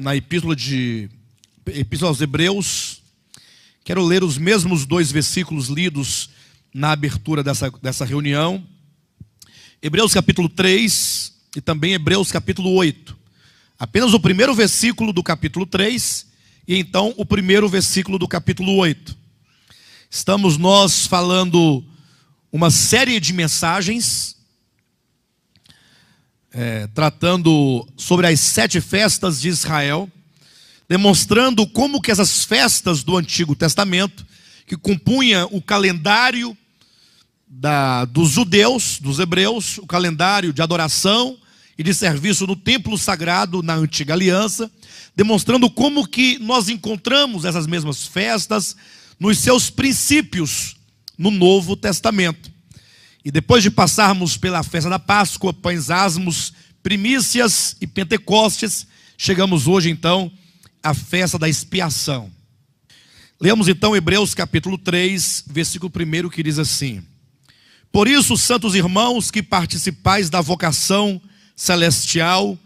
na epístola de Epístola aos Hebreus. Quero ler os mesmos dois versículos lidos na abertura dessa, dessa reunião. Hebreus capítulo 3 e também Hebreus capítulo 8. Apenas o primeiro versículo do capítulo 3 e então o primeiro versículo do capítulo 8. Estamos nós falando uma série de mensagens é, tratando sobre as sete festas de Israel, demonstrando como que essas festas do Antigo Testamento, que compunha o calendário da, dos judeus, dos hebreus, o calendário de adoração e de serviço no templo sagrado na antiga aliança, demonstrando como que nós encontramos essas mesmas festas nos seus princípios no Novo Testamento. E depois de passarmos pela festa da Páscoa, pães asmos, primícias e Pentecostes, chegamos hoje então à festa da expiação. Leamos então Hebreus capítulo 3, versículo 1 que diz assim: Por isso, santos irmãos que participais da vocação celestial,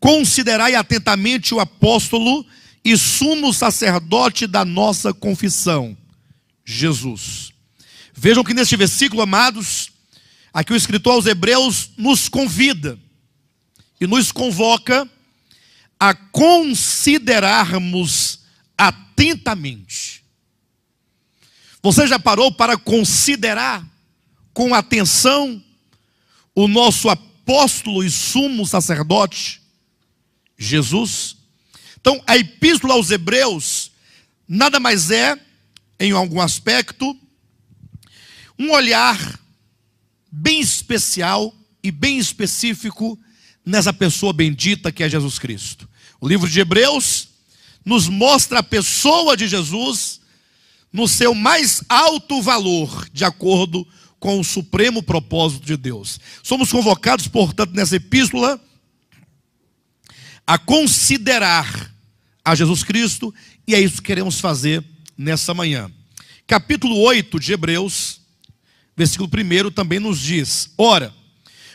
considerai atentamente o apóstolo e sumo sacerdote da nossa confissão, Jesus. Vejam que neste versículo, amados, Aqui o escritor aos Hebreus nos convida e nos convoca a considerarmos atentamente. Você já parou para considerar com atenção o nosso apóstolo e sumo sacerdote, Jesus? Então, a epístola aos Hebreus nada mais é, em algum aspecto, um olhar bem especial e bem específico nessa pessoa bendita que é Jesus Cristo. O livro de Hebreus nos mostra a pessoa de Jesus no seu mais alto valor, de acordo com o supremo propósito de Deus. Somos convocados, portanto, nessa epístola a considerar a Jesus Cristo e é isso que queremos fazer nessa manhã. Capítulo 8 de Hebreus versículo 1 também nos diz: Ora,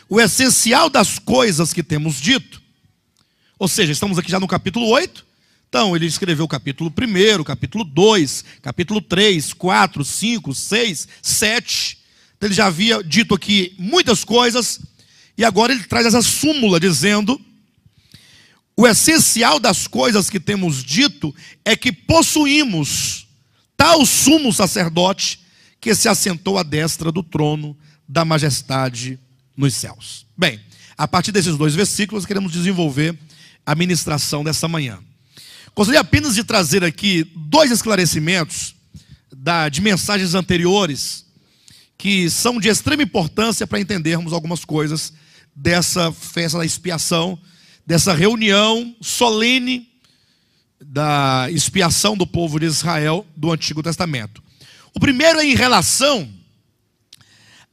o essencial das coisas que temos dito, ou seja, estamos aqui já no capítulo 8. Então, ele escreveu o capítulo 1, capítulo 2, capítulo 3, 4, 5, 6, 7. Então, ele já havia dito aqui muitas coisas, e agora ele traz essa súmula dizendo: o essencial das coisas que temos dito é que possuímos tal sumo sacerdote que se assentou à destra do trono da majestade nos céus. Bem, a partir desses dois versículos, queremos desenvolver a ministração dessa manhã. Gostaria apenas de trazer aqui dois esclarecimentos da, de mensagens anteriores que são de extrema importância para entendermos algumas coisas dessa festa da expiação, dessa reunião solene da expiação do povo de Israel do Antigo Testamento. O primeiro é em relação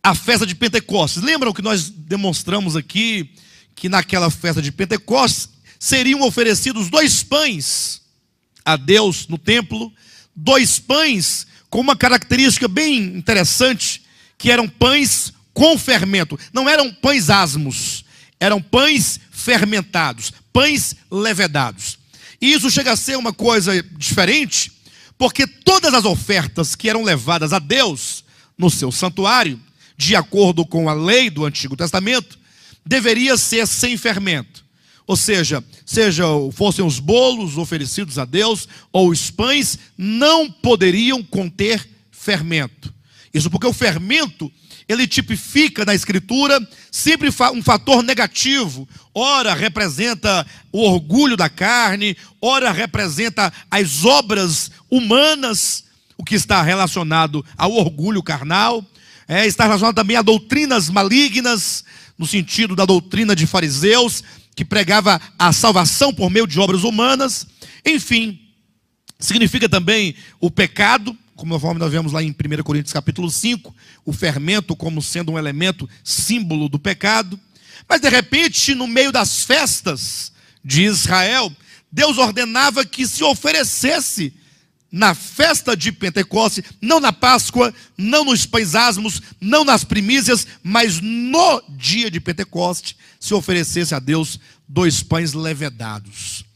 à festa de Pentecostes. Lembram que nós demonstramos aqui que naquela festa de Pentecostes seriam oferecidos dois pães a Deus no templo, dois pães com uma característica bem interessante, que eram pães com fermento. Não eram pães asmos, eram pães fermentados, pães levedados. E isso chega a ser uma coisa diferente, porque todas as ofertas que eram levadas a Deus no seu santuário, de acordo com a lei do Antigo Testamento, deveria ser sem fermento. Ou seja, seja fossem os bolos oferecidos a Deus ou os pães, não poderiam conter fermento. Isso porque o fermento, ele tipifica na escritura sempre um fator negativo. Ora representa o orgulho da carne, ora representa as obras humanas, o que está relacionado ao orgulho carnal, é, está relacionado também a doutrinas malignas, no sentido da doutrina de fariseus, que pregava a salvação por meio de obras humanas. Enfim, significa também o pecado, como nós vemos lá em 1 Coríntios capítulo 5, o fermento como sendo um elemento símbolo do pecado. Mas de repente, no meio das festas de Israel, Deus ordenava que se oferecesse na festa de Pentecostes, não na Páscoa, não nos paisasmos, não nas primícias, mas no dia de Pentecostes, se oferecesse a Deus dois pães levedados.